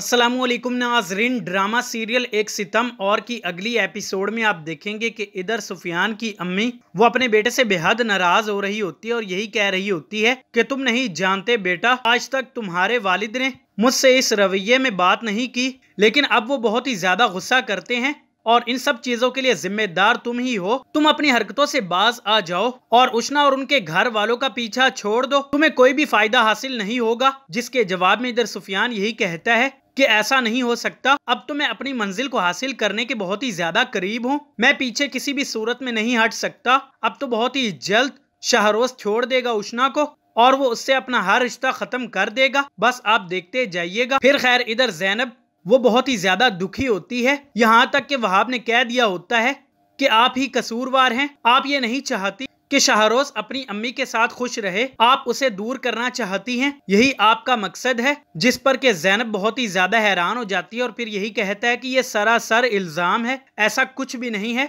असलम नाजरीन drama serial एक सितम और की अगली एपिसोड में आप देखेंगे कि इधर सुफियान की अम्मी वो अपने बेटे से बेहद नाराज हो रही होती है और यही कह रही होती है कि तुम नहीं जानते बेटा आज तक तुम्हारे वालिद ने मुझसे इस रवैये में बात नहीं की लेकिन अब वो बहुत ही ज्यादा गुस्सा करते हैं और इन सब चीजों के लिए जिम्मेदार तुम ही हो तुम अपनी हरकतों से बाज आ जाओ और उष्णा और उनके घर वालों का पीछा छोड़ दो तुम्हें कोई भी फायदा हासिल नहीं होगा जिसके जवाब में इधर सुफियान यही कहता है कि ऐसा नहीं हो सकता अब तो मैं अपनी मंजिल को हासिल करने के बहुत ही ज्यादा करीब हूँ मैं पीछे किसी भी सूरत में नहीं हट सकता अब तो बहुत ही जल्द शहरोज छोड़ देगा उष्णा को और वो उससे अपना हर रिश्ता खत्म कर देगा बस आप देखते जाइएगा फिर खैर इधर जैनब वो बहुत ही ज्यादा दुखी होती है यहाँ तक के वहाब ने कह दिया होता है कि आप ही कसूरवार हैं आप ये नहीं चाहती कि शाहरोज अपनी अम्मी के साथ खुश रहे आप उसे दूर करना चाहती हैं यही आपका मकसद है जिस पर के जैनब बहुत ही ज्यादा हैरान हो जाती है और फिर यही कहता है कि यह सरासर इल्ज़ाम है ऐसा कुछ भी नहीं है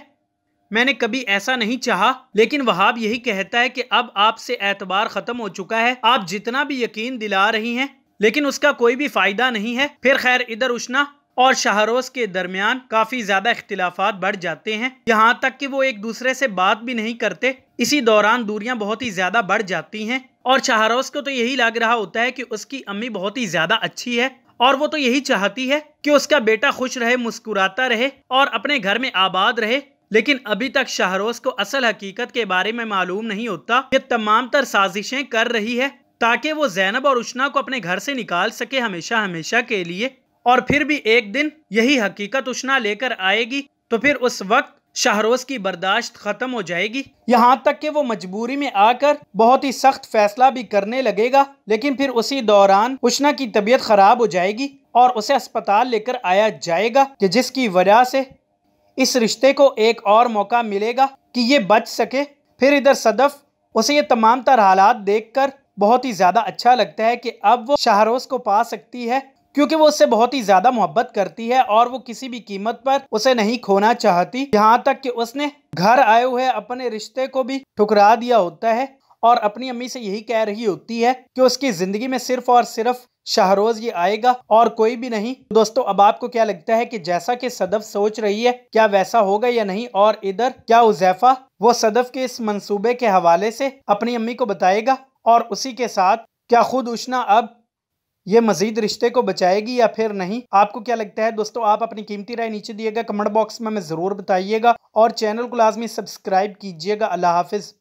मैंने कभी ऐसा नहीं चाहा लेकिन वहाब यही कहता है कि अब आपसे एतबार ख़त्म हो चुका है आप जितना भी यकीन दिला रही हैं लेकिन उसका कोई भी फ़ायदा नहीं है फिर खैर इधर उष्णा और शाहरोज के दरमियान काफ़ी ज़्यादा इख्तिलाफा बढ़ जाते हैं यहाँ तक कि वो एक दूसरे से बात भी नहीं करते इसी दौरान दूरियां बहुत ही ज़्यादा बढ़ जाती हैं और शाहरोज को तो यही लग रहा होता है कि उसकी अम्मी बहुत ही ज़्यादा अच्छी है और वो तो यही चाहती है कि उसका बेटा खुश रहे मुस्कुराता रहे और अपने घर में आबाद रहे लेकिन अभी तक शाहरोज को असल हकीकत के बारे में मालूम नहीं होता ये तमाम तर साजिशें कर रही है ताकि वो जैनब और उष्णा को अपने घर से निकाल सके हमेशा हमेशा के लिए और फिर भी एक दिन यही हकीकत उशना लेकर आएगी तो फिर उस वक्त शाहरोज की बर्दाश्त ख़त्म हो जाएगी यहाँ तक कि वो मजबूरी में आकर बहुत ही सख्त फैसला भी करने लगेगा लेकिन फिर उसी दौरान उशना की तबीयत ख़राब हो जाएगी और उसे अस्पताल लेकर आया जाएगा कि जिसकी वजह से इस रिश्ते को एक और मौका मिलेगा कि ये बच सके फिर इधर सदफ उसे ये तमाम तर हालात देख कर बहुत ही ज़्यादा अच्छा लगता है कि अब वो शाहरोज को पा सकती है क्योंकि वो उससे बहुत ही ज्यादा मोहब्बत करती है और वो किसी भी कीमत पर उसे नहीं खोना चाहती यहाँ तक कि उसने घर आए हुए अपने रिश्ते को भी ठुकरा दिया होता है और अपनी अम्मी से यही कह रही होती है कि उसकी जिंदगी में सिर्फ और सिर्फ शाहरोज ये आएगा और कोई भी नहीं दोस्तों अब आपको क्या लगता है कि जैसा कि सदफ सोच रही है क्या वैसा होगा या नहीं और इधर क्या उजैफा वो सदफ के इस मंसूबे के हवाले से अपनी अम्मी को बताएगा और उसी के साथ क्या खुद उष्णा अब ये मजीद रिश्ते को बचाएगी या फिर नहीं आपको क्या लगता है दोस्तों आप अपनी कीमती राय नीचे दिएगा कमेंट बॉक्स में हमें ज़रूर बताइएगा और चैनल को लाजमी सब्सक्राइब कीजिएगा अल्लाह हाफिज़